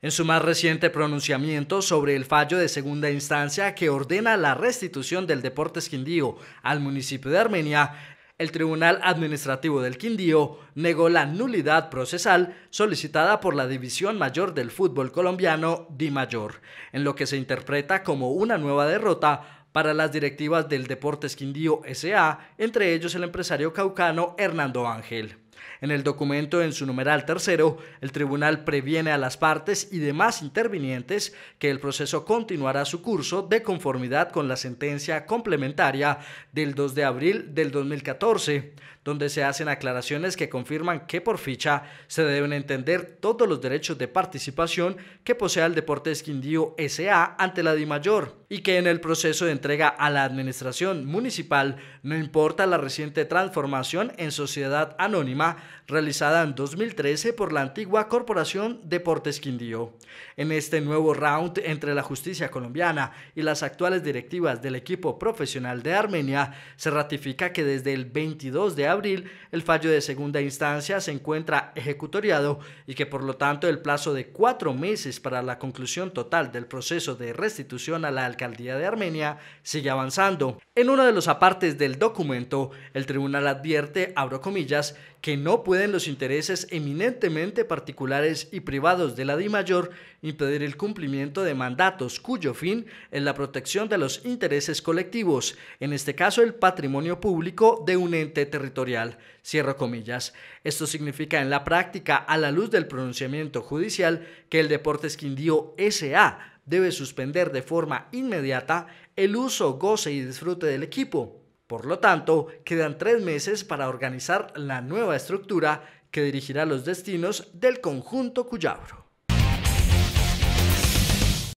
En su más reciente pronunciamiento sobre el fallo de segunda instancia que ordena la restitución del Deportes Quindío al municipio de Armenia, el Tribunal Administrativo del Quindío negó la nulidad procesal solicitada por la División Mayor del Fútbol Colombiano, Di Mayor, en lo que se interpreta como una nueva derrota para las directivas del Deportes Quindío SA, entre ellos el empresario caucano Hernando Ángel. En el documento, en su numeral tercero, el tribunal previene a las partes y demás intervinientes que el proceso continuará su curso de conformidad con la sentencia complementaria del 2 de abril del 2014, donde se hacen aclaraciones que confirman que por ficha se deben entender todos los derechos de participación que posea el Deportes Quindío S.A. ante la DIMAYOR y que en el proceso de entrega a la administración municipal no importa la reciente transformación en sociedad anónima realizada en 2013 por la antigua Corporación Deportes Quindío. En este nuevo round entre la justicia colombiana y las actuales directivas del equipo profesional de Armenia, se ratifica que desde el 22 de abril el fallo de segunda instancia se encuentra ejecutoriado y que por lo tanto el plazo de cuatro meses para la conclusión total del proceso de restitución a la alcaldía de Armenia sigue avanzando. En uno de los apartes del documento, el tribunal advierte, abro comillas, que no pueden los intereses eminentemente particulares y privados de la di mayor impedir el cumplimiento de mandatos cuyo fin es la protección de los intereses colectivos, en este caso el patrimonio público de un ente territorial. Cierro comillas. Esto significa en la práctica, a la luz del pronunciamiento judicial, que el Deportes Quindío S.A. debe suspender de forma inmediata el uso, goce y disfrute del equipo por lo tanto, quedan tres meses para organizar la nueva estructura que dirigirá los destinos del conjunto Cuyabro.